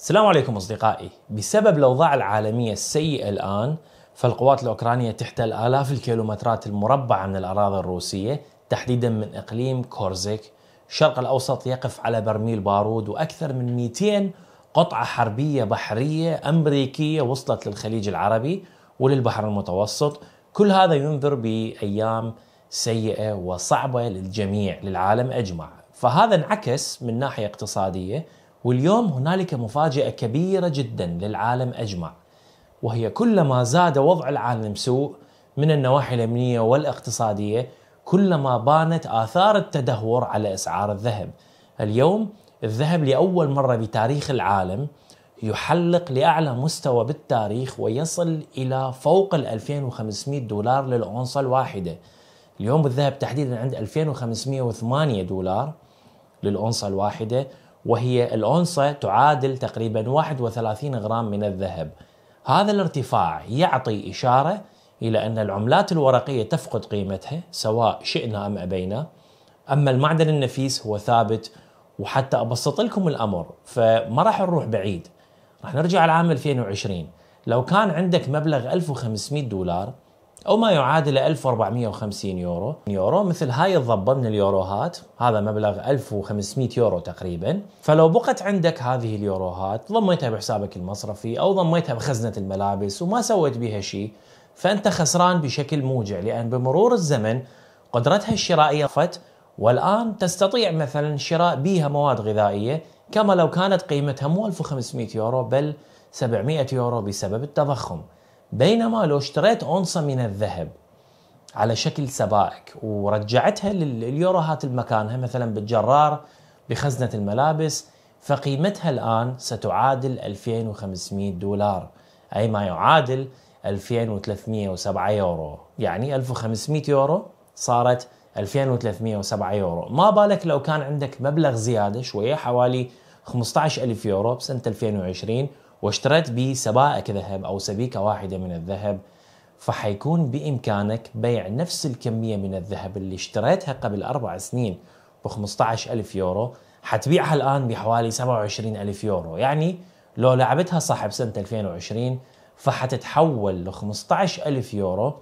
السلام عليكم اصدقائي، بسبب الاوضاع العالميه السيئه الان فالقوات الاوكرانيه تحتل الاف الكيلومترات المربعه من الاراضي الروسيه تحديدا من اقليم كورزيك، الشرق الاوسط يقف على برميل بارود واكثر من 200 قطعه حربيه بحريه امريكيه وصلت للخليج العربي وللبحر المتوسط، كل هذا ينذر بايام سيئه وصعبه للجميع للعالم اجمع، فهذا انعكس من ناحيه اقتصاديه واليوم هنالك مفاجأة كبيرة جدا للعالم أجمع وهي كلما زاد وضع العالم سوء من النواحي الأمنية والاقتصادية كلما بانت آثار التدهور على أسعار الذهب اليوم الذهب لأول مرة بتاريخ العالم يحلق لأعلى مستوى بالتاريخ ويصل إلى فوق ال 2500 دولار للأونصة الواحدة اليوم الذهب تحديدا عند 2508 دولار للأونصة الواحدة وهي الأونصة تعادل تقريبا 31 غرام من الذهب هذا الارتفاع يعطي إشارة إلى أن العملات الورقية تفقد قيمتها سواء شئنا أم أبينا أما المعدن النفيس هو ثابت وحتى أبسط لكم الأمر فما راح نروح بعيد راح نرجع العام 2020 لو كان عندك مبلغ 1500 دولار أو ما يعادل 1450 يورو يورو مثل هاي الضبة من اليوروهات هذا مبلغ 1500 يورو تقريبا فلو بقت عندك هذه اليوروهات ضميتها بحسابك المصرفي أو ضميتها بخزنة الملابس وما سويت بها شيء فأنت خسران بشكل موجع لأن بمرور الزمن قدرتها الشرائية فت والآن تستطيع مثلا شراء بها مواد غذائية كما لو كانت قيمتها مو 1500 يورو بل 700 يورو بسبب التضخم بينما لو اشتريت أونصة من الذهب على شكل سبائك ورجعتها لليوروهات هات مثلا بالجرار بخزنة الملابس فقيمتها الآن ستعادل 2500 دولار أي ما يعادل 2307 يورو يعني 1500 يورو صارت 2307 يورو ما بالك لو كان عندك مبلغ زيادة شوية حوالي 15000 يورو بسنة 2020 واشتريت به سبائك ذهب أو سبيكة واحدة من الذهب فحيكون بإمكانك بيع نفس الكمية من الذهب اللي اشتريتها قبل أربع سنين ب 15000 يورو حتبيعها الآن بحوالي 27000 يورو يعني لو لعبتها صح بسنة 2020 فحتتحول ل 15000 يورو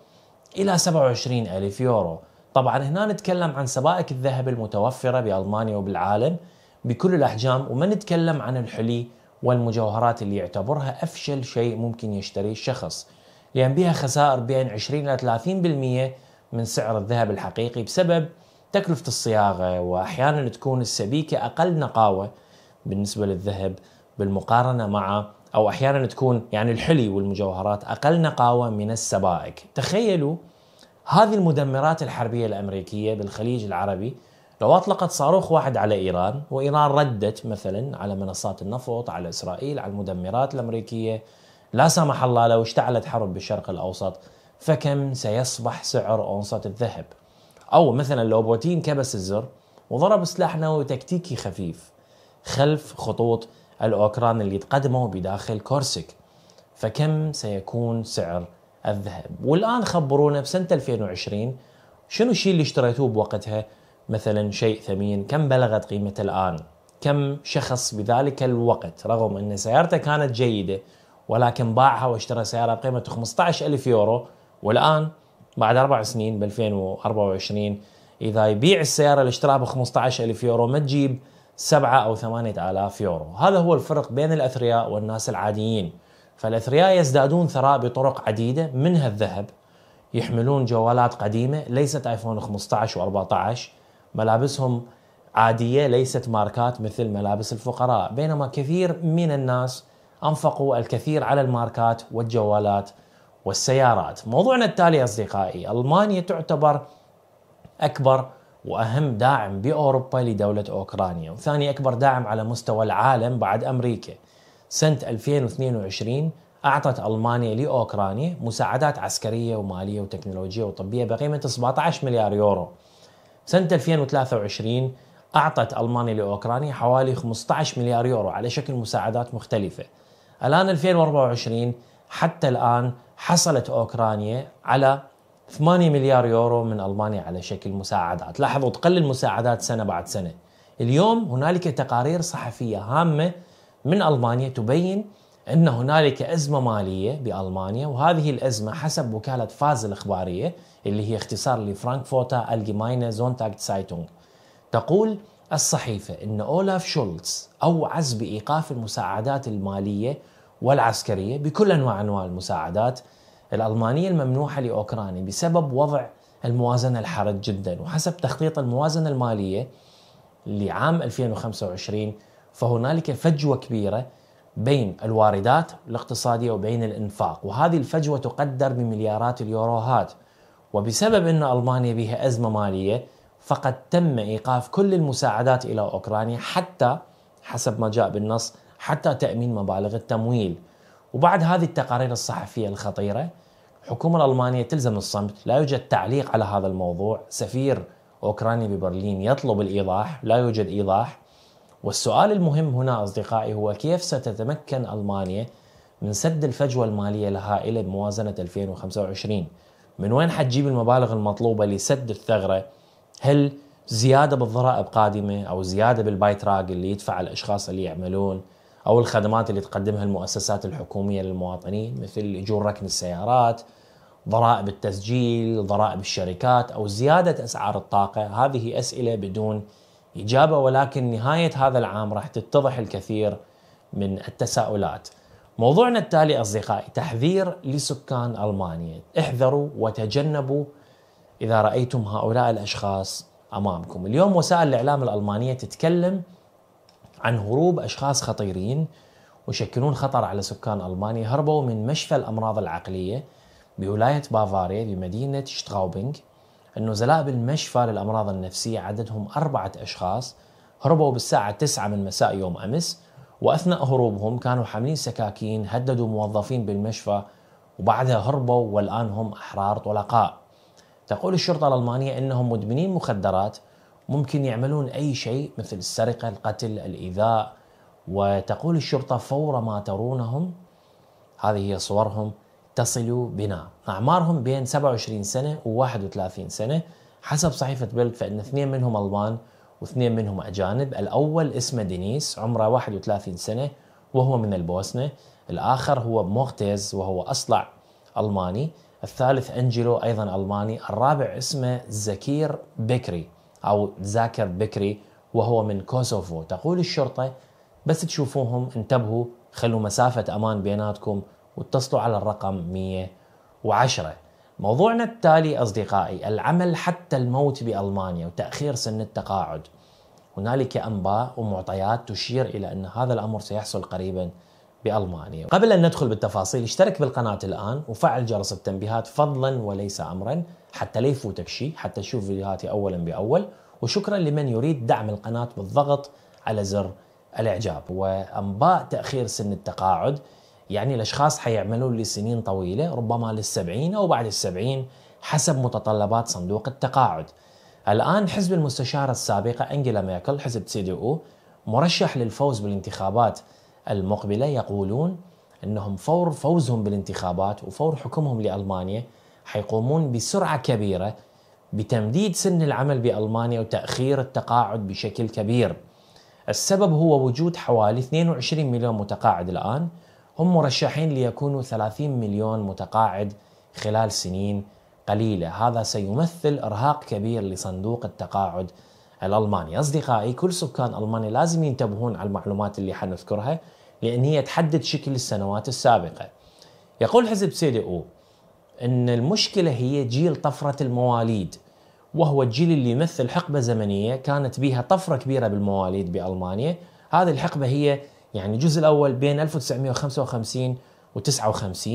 إلى 27000 يورو طبعا هنا نتكلم عن سبائك الذهب المتوفرة بألمانيا وبالعالم بكل الأحجام وما نتكلم عن الحلي والمجوهرات اللي يعتبرها أفشل شيء ممكن يشتريه الشخص لأن بها خسائر بين 20 إلى 30% من سعر الذهب الحقيقي بسبب تكلفة الصياغة وأحيانا تكون السبيكة أقل نقاوة بالنسبة للذهب بالمقارنة مع أو أحيانا تكون يعني الحلي والمجوهرات أقل نقاوة من السبائك تخيلوا هذه المدمرات الحربية الأمريكية بالخليج العربي لو أطلقت صاروخ واحد على إيران وإيران ردت مثلا على منصات النفط على إسرائيل على المدمرات الأمريكية لا سمح الله لو اشتعلت حرب بالشرق الأوسط فكم سيصبح سعر أونصة الذهب أو مثلا لو بوتين كبس الزر وضرب سلاح نووي تكتيكي خفيف خلف خطوط الأوكران اللي تقدموا بداخل كورسك فكم سيكون سعر الذهب والآن خبرونا بسنة 2020 شنو الشيء اللي اشتريتوه بوقتها مثلا شيء ثمين كم بلغت قيمته الآن كم شخص بذلك الوقت رغم أن سيارته كانت جيدة ولكن باعها واشترى سيارة بقيمة 15 ألف يورو والآن بعد أربع سنين ب 2024 إذا يبيع السيارة اللي اشتراها ب 15 ألف يورو ما تجيب سبعة أو ثمانية آلاف يورو هذا هو الفرق بين الأثرياء والناس العاديين فالأثرياء يزدادون ثراء بطرق عديدة منها الذهب يحملون جوالات قديمة ليست آيفون 15 و14 ملابسهم عادية ليست ماركات مثل ملابس الفقراء بينما كثير من الناس أنفقوا الكثير على الماركات والجوالات والسيارات موضوعنا التالي أصدقائي ألمانيا تعتبر أكبر وأهم داعم بأوروبا لدولة أوكرانيا وثاني أكبر داعم على مستوى العالم بعد أمريكا سنة 2022 أعطت ألمانيا لأوكرانيا مساعدات عسكرية ومالية وتكنولوجية وطبية بقيمة 17 مليار يورو سنة 2023 أعطت ألمانيا لأوكرانيا حوالي 15 مليار يورو على شكل مساعدات مختلفة الآن 2024 حتى الآن حصلت أوكرانيا على 8 مليار يورو من ألمانيا على شكل مساعدات لاحظوا تقل المساعدات سنة بعد سنة اليوم هنالك تقارير صحفية هامة من ألمانيا تبين أن هنالك أزمة مالية بألمانيا وهذه الأزمة حسب وكالة فاز الإخبارية اللي هي اختصار لفرانكفورتا الجماينة زونتاج سايتونغ تقول الصحيفة أن أولاف شولتز أوعز بإيقاف المساعدات المالية والعسكرية بكل أنواع أنواع المساعدات الألمانية الممنوحة لأوكرانيا بسبب وضع الموازنة الحرج جدا وحسب تخطيط الموازنة المالية لعام 2025 فهنالك فجوة كبيرة بين الواردات الاقتصادية وبين الإنفاق وهذه الفجوة تقدر بمليارات اليوروهات وبسبب أن ألمانيا بها أزمة مالية فقد تم إيقاف كل المساعدات إلى أوكرانيا حتى حسب ما جاء بالنص حتى تأمين مبالغ التمويل وبعد هذه التقارير الصحفية الخطيرة الحكومة الألمانية تلزم الصمت لا يوجد تعليق على هذا الموضوع سفير أوكراني ببرلين يطلب الإيضاح لا يوجد إيضاح والسؤال المهم هنا أصدقائي هو كيف ستتمكن ألمانيا من سد الفجوة المالية الهائلة بموازنة 2025 من وين حتجيب المبالغ المطلوبة لسد الثغرة هل زيادة بالضرائب قادمة أو زيادة بالبايتراج اللي يدفع الأشخاص اللي يعملون أو الخدمات اللي تقدمها المؤسسات الحكومية للمواطنين مثل أجور ركن السيارات ضرائب التسجيل ضرائب الشركات أو زيادة أسعار الطاقة هذه أسئلة بدون إجابة ولكن نهاية هذا العام راح تتضح الكثير من التساؤلات موضوعنا التالي أصدقائي تحذير لسكان ألمانيا احذروا وتجنبوا إذا رأيتم هؤلاء الأشخاص أمامكم اليوم وسائل الإعلام الألمانية تتكلم عن هروب أشخاص خطيرين ويشكلون خطر على سكان ألمانيا هربوا من مشفى الأمراض العقلية بولاية بافاريا بمدينة شتراوبينغ انه النزلاء المشفى للأمراض النفسية عددهم أربعة أشخاص هربوا بالساعة 9 من مساء يوم أمس وأثناء هروبهم كانوا حاملين سكاكين هددوا موظفين بالمشفى وبعدها هربوا والآن هم أحرار طلقاء تقول الشرطة الألمانية أنهم مدمنين مخدرات ممكن يعملون أي شيء مثل السرقة القتل الإيذاء وتقول الشرطة فور ما ترونهم هذه هي صورهم تصل بنا أعمارهم بين 27 سنة و31 سنة حسب صحيفة بيلد فإن اثنين منهم ألمان واثنين منهم أجانب الأول اسمه دينيس عمره 31 سنة وهو من البوسنة الآخر هو مغتز وهو أصلع ألماني الثالث أنجلو أيضا ألماني الرابع اسمه زكير بكري أو زاكر بكري وهو من كوسوفو تقول الشرطة بس تشوفوهم انتبهوا خلوا مسافة أمان بيناتكم واتصلوا على الرقم 110 موضوعنا التالي أصدقائي العمل حتى الموت بألمانيا وتأخير سن التقاعد هنالك أنباء ومعطيات تشير إلى أن هذا الأمر سيحصل قريبا بألمانيا قبل أن ندخل بالتفاصيل اشترك بالقناة الآن وفعل جرس التنبيهات فضلا وليس أمرا حتى لا يفوتك شيء حتى تشوف فيديوهاتي أولا بأول وشكرا لمن يريد دعم القناة بالضغط على زر الإعجاب وأنباء تأخير سن التقاعد يعني الأشخاص حيعملوا لسنين طويلة ربما للسبعين أو بعد السبعين حسب متطلبات صندوق التقاعد الآن حزب المستشارة السابقة أنجيلا ميركل حزب سي دي أو مرشح للفوز بالانتخابات المقبلة يقولون أنهم فور فوزهم بالانتخابات وفور حكمهم لألمانيا حيقومون بسرعة كبيرة بتمديد سن العمل بألمانيا وتأخير التقاعد بشكل كبير السبب هو وجود حوالي 22 مليون متقاعد الآن هم مرشحين ليكونوا 30 مليون متقاعد خلال سنين قليلة هذا سيمثل إرهاق كبير لصندوق التقاعد الألماني أصدقائي كل سكان ألمانيا لازم ينتبهون على المعلومات اللي حنذكرها لأن هي تحدد شكل السنوات السابقة يقول حزب سي دي أو أن المشكلة هي جيل طفرة المواليد وهو الجيل اللي يمثل حقبة زمنية كانت بها طفرة كبيرة بالمواليد بألمانيا هذه الحقبة هي يعني الجزء الاول بين 1955 و59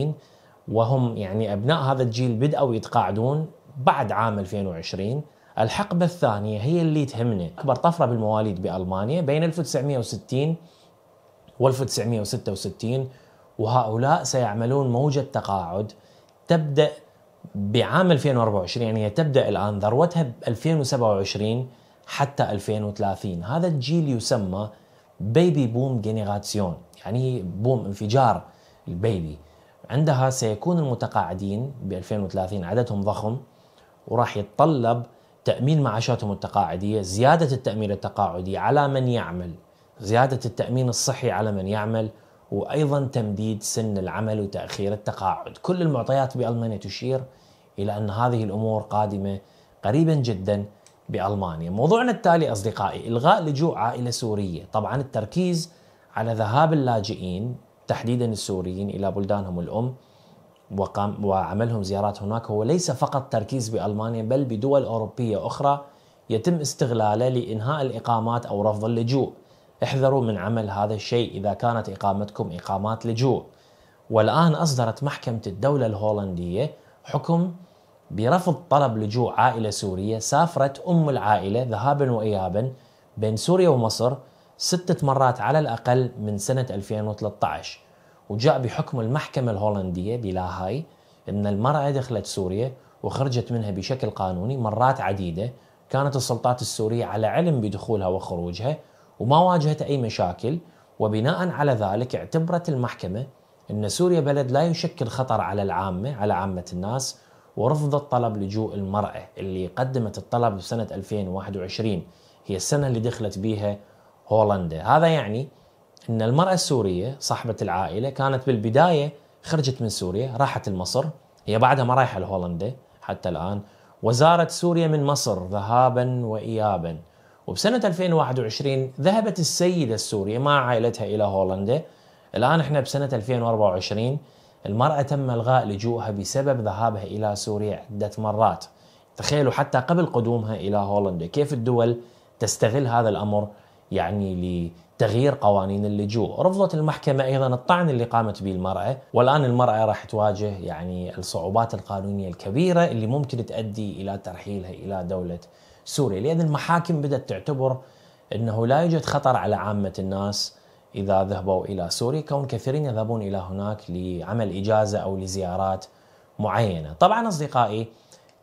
وهم يعني ابناء هذا الجيل بداوا يتقاعدون بعد عام 2020 الحقبة الثانية هي اللي تهمنا أكبر طفرة بالمواليد بألمانيا بين 1960 و 1966 وهؤلاء سيعملون موجة تقاعد تبدأ بعام 2024 يعني هي تبدأ الآن ذروتها ب 2027 حتى 2030 هذا الجيل يسمى بيبي بوم جينيراسيون يعني بوم انفجار البيبي عندها سيكون المتقاعدين ب 2030 عددهم ضخم وراح يتطلب تأمين معاشاتهم التقاعدية زيادة التأمين التقاعدي على من يعمل زيادة التأمين الصحي على من يعمل وأيضا تمديد سن العمل وتأخير التقاعد كل المعطيات بألمانيا تشير إلى أن هذه الأمور قادمة قريبا جدا بألمانيا موضوعنا التالي أصدقائي إلغاء لجوء عائلة سورية طبعا التركيز على ذهاب اللاجئين تحديدا السوريين إلى بلدانهم الأم وقام وعملهم زيارات هناك هو ليس فقط تركيز بألمانيا بل بدول أوروبية أخرى يتم استغلاله لإنهاء الإقامات أو رفض اللجوء احذروا من عمل هذا الشيء إذا كانت إقامتكم إقامات لجوء والآن أصدرت محكمة الدولة الهولندية حكم برفض طلب لجوء عائلة سورية سافرت أم العائلة ذهابا وإيابا بين سوريا ومصر ستة مرات على الأقل من سنة 2013 وجاء بحكم المحكمة الهولندية بلاهاي أن المرأة دخلت سوريا وخرجت منها بشكل قانوني مرات عديدة كانت السلطات السورية على علم بدخولها وخروجها وما واجهت أي مشاكل وبناء على ذلك اعتبرت المحكمة أن سوريا بلد لا يشكل خطر على العامة على عامة الناس ورفضت طلب لجوء المرأة اللي قدمت الطلب بسنة 2021 هي السنة اللي دخلت بيها هولندا هذا يعني أن المرأة السورية صاحبة العائلة كانت بالبداية خرجت من سوريا راحت لمصر هي بعدها ما رايحة لهولندا حتى الآن وزارت سوريا من مصر ذهابا وإيابا وبسنة 2021 ذهبت السيدة السورية مع عائلتها إلى هولندا الآن احنا بسنة 2024 المرأة تم إلغاء لجوءها بسبب ذهابها إلى سوريا عدة مرات تخيلوا حتى قبل قدومها إلى هولندا كيف الدول تستغل هذا الأمر يعني لتغيير قوانين اللجوء رفضت المحكمة أيضا الطعن اللي قامت به المرأة والآن المرأة راح تواجه يعني الصعوبات القانونية الكبيرة اللي ممكن تؤدي إلى ترحيلها إلى دولة سوريا لأن المحاكم بدأت تعتبر أنه لا يوجد خطر على عامة الناس إذا ذهبوا إلى سوريا كون كثيرين يذهبون إلى هناك لعمل إجازة أو لزيارات معينة طبعا أصدقائي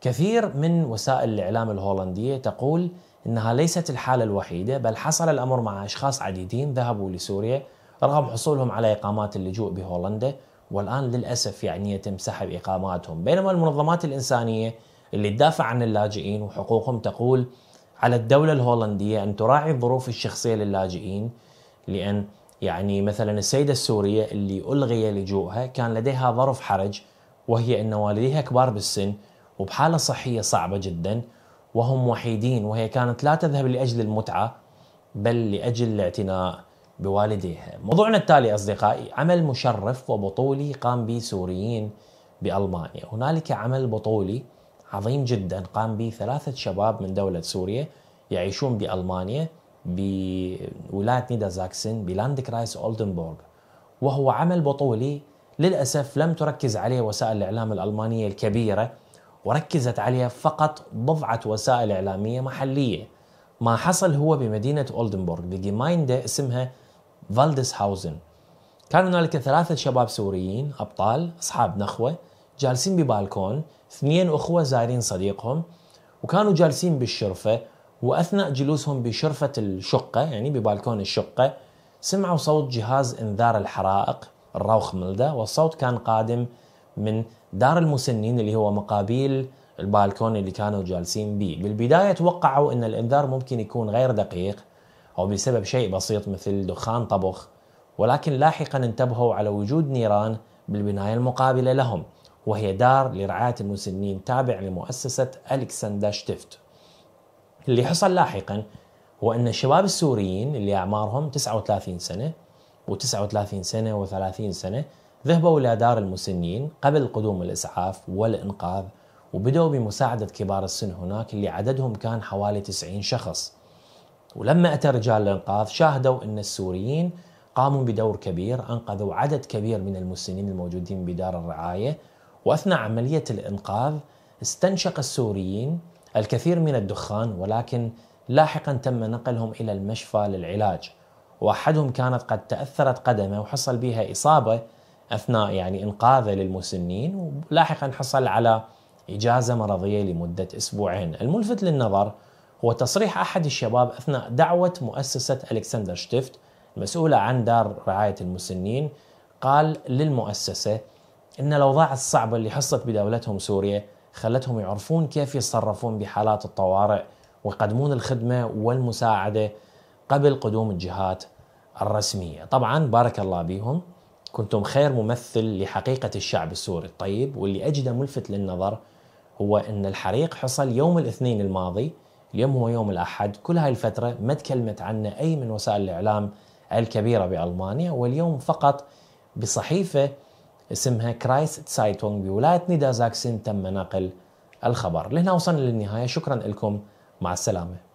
كثير من وسائل الإعلام الهولندية تقول أنها ليست الحالة الوحيدة بل حصل الأمر مع أشخاص عديدين ذهبوا لسوريا رغم حصولهم على إقامات اللجوء بهولندا والآن للأسف يعني يتم سحب إقاماتهم بينما المنظمات الإنسانية اللي تدافع عن اللاجئين وحقوقهم تقول على الدولة الهولندية أن تراعي الظروف الشخصية للاجئين لأن يعني مثلا السيدة السورية اللي ألغي لجوءها كان لديها ظرف حرج وهي أن والديها كبار بالسن وبحالة صحية صعبة جدا وهم وحيدين وهي كانت لا تذهب لأجل المتعة بل لأجل الاعتناء بوالديها موضوعنا التالي أصدقائي عمل مشرف وبطولي قام به سوريين بألمانيا هنالك عمل بطولي عظيم جدا قام به ثلاثة شباب من دولة سوريا يعيشون بألمانيا بولايه نيدا زاكسن بلاند كرايس اولدنبورغ وهو عمل بطولي للاسف لم تركز عليه وسائل الاعلام الالمانيه الكبيره وركزت عليه فقط بضعه وسائل اعلاميه محليه ما حصل هو بمدينه اولدنبورغ بجماينده اسمها فالدس هاوزن كان هنالك ثلاثه شباب سوريين ابطال اصحاب نخوه جالسين ببالكون اثنين اخوه زائرين صديقهم وكانوا جالسين بالشرفه وأثناء جلوسهم بشرفة الشقة يعني ببالكون الشقة سمعوا صوت جهاز إنذار الحرائق الروخ ملدا والصوت كان قادم من دار المسنين اللي هو مقابيل البالكون اللي كانوا جالسين به بالبداية توقعوا أن الإنذار ممكن يكون غير دقيق أو بسبب شيء بسيط مثل دخان طبخ ولكن لاحقا انتبهوا على وجود نيران بالبناية المقابلة لهم وهي دار لرعاية المسنين تابع لمؤسسة ألكسندا شتفت اللي حصل لاحقا هو ان الشباب السوريين اللي اعمارهم 39 سنه و39 سنه و30 سنه ذهبوا الى دار المسنين قبل قدوم الاسعاف والانقاذ وبدأوا بمساعدة كبار السن هناك اللي عددهم كان حوالي 90 شخص ولما أتى رجال الإنقاذ شاهدوا أن السوريين قاموا بدور كبير أنقذوا عدد كبير من المسنين الموجودين بدار الرعاية وأثناء عملية الإنقاذ استنشق السوريين الكثير من الدخان ولكن لاحقا تم نقلهم إلى المشفى للعلاج وأحدهم كانت قد تأثرت قدمه وحصل بها إصابة أثناء يعني إنقاذه للمسنين ولاحقا حصل على إجازة مرضية لمدة أسبوعين الملفت للنظر هو تصريح أحد الشباب أثناء دعوة مؤسسة ألكسندر شتيفت المسؤولة عن دار رعاية المسنين قال للمؤسسة إن الأوضاع الصعبة اللي حصلت بدولتهم سوريا خلتهم يعرفون كيف يتصرفون بحالات الطوارئ ويقدمون الخدمة والمساعدة قبل قدوم الجهات الرسمية طبعا بارك الله بهم كنتم خير ممثل لحقيقة الشعب السوري الطيب واللي أجده ملفت للنظر هو أن الحريق حصل يوم الاثنين الماضي اليوم هو يوم الأحد كل هاي الفترة ما تكلمت عنه أي من وسائل الإعلام الكبيرة بألمانيا واليوم فقط بصحيفة اسمها كرايست سايتونغ بولاية نيدازاكسن تم نقل الخبر لهنا وصلنا للنهاية شكرا لكم مع السلامة